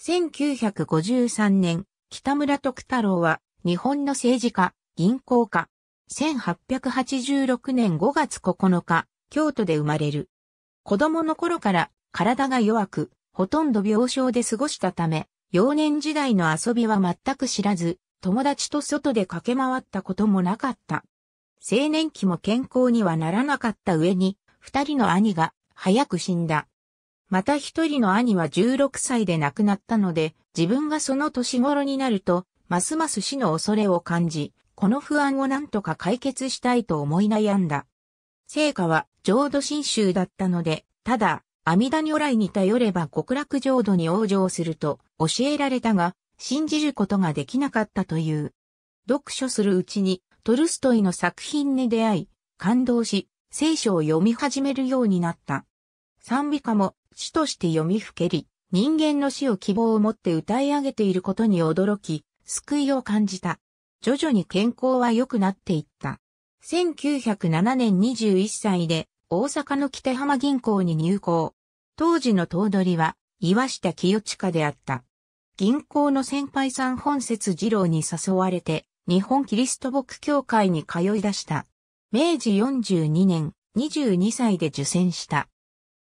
1953年、北村徳太郎は日本の政治家、銀行家。1886年5月9日、京都で生まれる。子供の頃から体が弱く、ほとんど病床で過ごしたため、幼年時代の遊びは全く知らず、友達と外で駆け回ったこともなかった。青年期も健康にはならなかった上に、二人の兄が早く死んだ。また一人の兄は16歳で亡くなったので、自分がその年頃になると、ますます死の恐れを感じ、この不安を何とか解決したいと思い悩んだ。聖火は浄土真宗だったので、ただ、阿弥陀如来に頼れば極楽浄土に往生すると教えられたが、信じることができなかったという。読書するうちにトルストイの作品に出会い、感動し、聖書を読み始めるようになった。賛美歌も詩として読みふけり、人間の死を希望を持って歌い上げていることに驚き、救いを感じた。徐々に健康は良くなっていった。1907年21歳で大阪の北浜銀行に入行。当時の頭取は岩下清親であった。銀行の先輩さん本節二郎に誘われて日本キリスト牧教会に通い出した。明治42年22歳で受選した。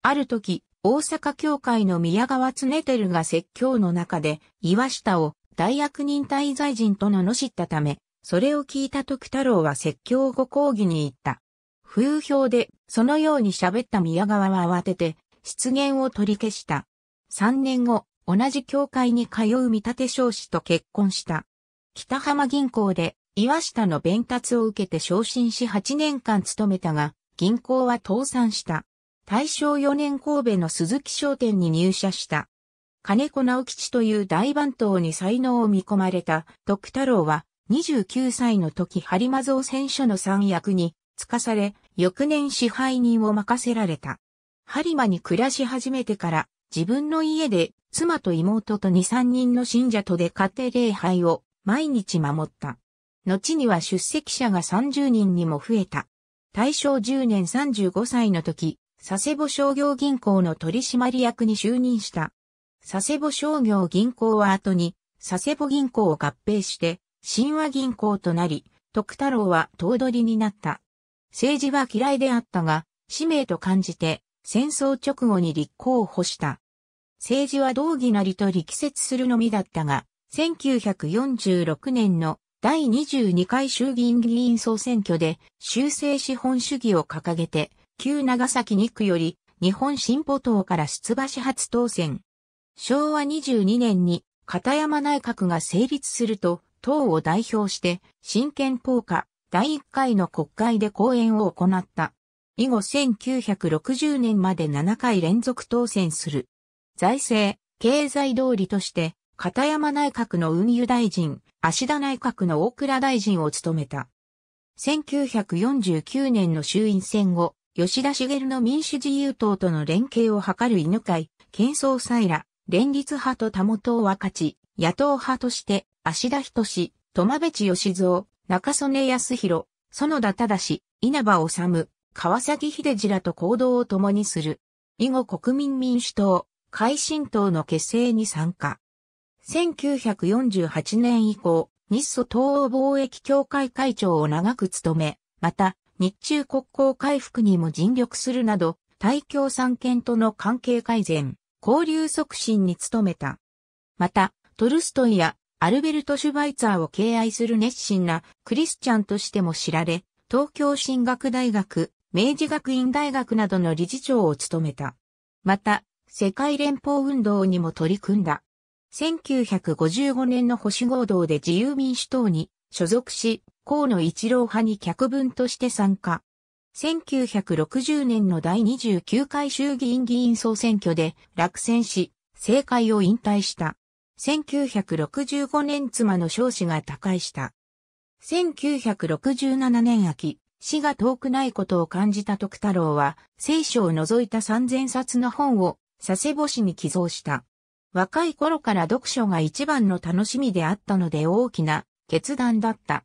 ある時、大阪教会の宮川常照が説教の中で、岩下を大役人滞在人と罵ったため、それを聞いた時太郎は説教後講義に行った。風評で、そのように喋った宮川は慌てて、失言を取り消した。3年後、同じ教会に通う見立て少子と結婚した。北浜銀行で、岩下の弁達を受けて昇進し8年間勤めたが、銀行は倒産した。大正4年神戸の鈴木商店に入社した。金子直吉という大番頭に才能を見込まれた徳太郎は29歳の時張間造選手の三役につかされ、翌年支配人を任せられた。張間に暮らし始めてから自分の家で妻と妹と2、3人の信者とで家庭礼拝を毎日守った。後には出席者が30人にも増えた。大正10年35歳の時、佐世保商業銀行の取締役に就任した。佐世保商業銀行は後に、佐世保銀行を合併して、神話銀行となり、徳太郎は頭取になった。政治は嫌いであったが、使命と感じて、戦争直後に立候補した。政治は道義なりと力説するのみだったが、1946年の第22回衆議院議員総選挙で修正資本主義を掲げて旧長崎2区より日本進歩党から出馬し初当選。昭和22年に片山内閣が成立すると、党を代表して、新憲法下第1回の国会で講演を行った。以後1960年まで7回連続当選する。財政、経済通りとして、片山内閣の運輸大臣、足田内閣の大倉大臣を務めた。1949年の衆院選後、吉田茂の民主自由党との連携を図る犬会、県総裁ら、連立派と田元を分かち、野党派として、足田人志、戸間知義蔵、中曽根康弘、園田忠、稲葉治、川崎秀次らと行動を共にする。以後国民民主党、改新党の結成に参加。1948年以降、日ソ東欧貿易協会会長を長く務め、また、日中国交回復にも尽力するなど、大共産圏との関係改善、交流促進に努めた。また、トルストイやアルベルト・シュバイツァーを敬愛する熱心なクリスチャンとしても知られ、東京進学大学、明治学院大学などの理事長を務めた。また、世界連邦運動にも取り組んだ。1955年の保守合同で自由民主党に所属し、河野一郎派に脚分として参加。1960年の第29回衆議院議員総選挙で落選し、政界を引退した。1965年妻の少子が他界した。1967年秋、死が遠くないことを感じた徳太郎は、聖書を除いた3000冊の本を佐世保市に寄贈した。若い頃から読書が一番の楽しみであったので大きな決断だった。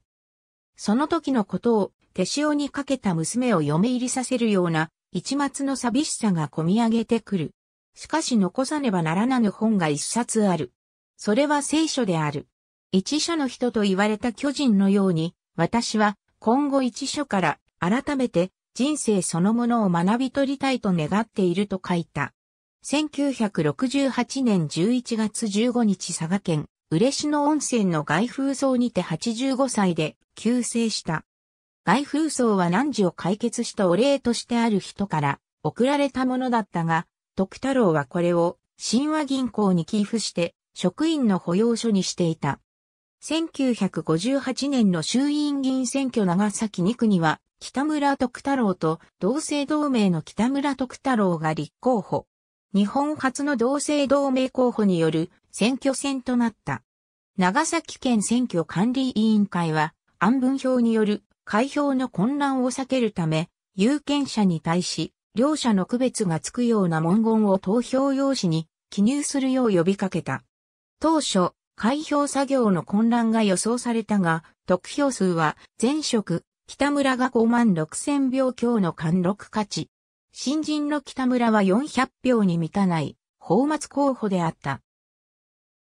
その時のことを手塩にかけた娘を嫁入りさせるような一末の寂しさが込み上げてくる。しかし残さねばならなぬ本が一冊ある。それは聖書である。一書の人と言われた巨人のように、私は今後一書から改めて人生そのものを学び取りたいと願っていると書いた。1968年11月15日佐賀県嬉野温泉の外風荘にて85歳で急世した。外風荘は難事を解決したお礼としてある人から贈られたものだったが、徳太郎はこれを神話銀行に寄付して職員の保養所にしていた。1958年の衆院議員選挙長崎2区には北村徳太郎と同姓同名の北村徳太郎が立候補。日本初の同姓同名候補による選挙戦となった。長崎県選挙管理委員会は、安分票による開票の混乱を避けるため、有権者に対し、両者の区別がつくような文言を投票用紙に記入するよう呼びかけた。当初、開票作業の混乱が予想されたが、得票数は前職、北村が5万6千票強の貫禄勝ち。新人の北村は400票に満たない、放末候補であった。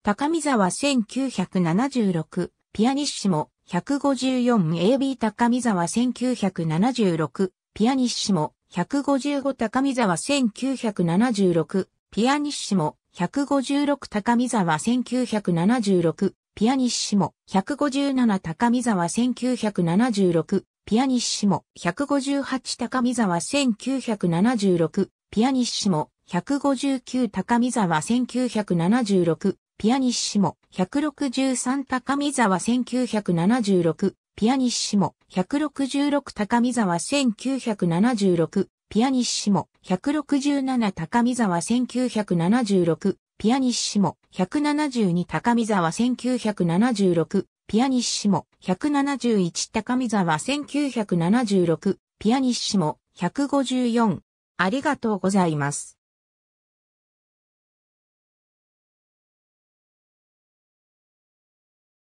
高見沢1976、ピアニッシモ、154AB 高見沢1976、ピアニッシモ、155高見沢1976、ピアニッシモ、156高見沢1976、ピアニッシモ、157高見沢1976、ピアニッシモ、158高見沢1976、ピアニッシモ、159高見沢1976、ピアニッシモ、163高見沢1976、ピアニッシモ、166高見沢1976、ピアニッシモ、167高見沢1976、ピアニッシモ、172高見沢1976、ピアニッシモ、171高見沢1976、ピアニッシモ、154。ありがとうございます。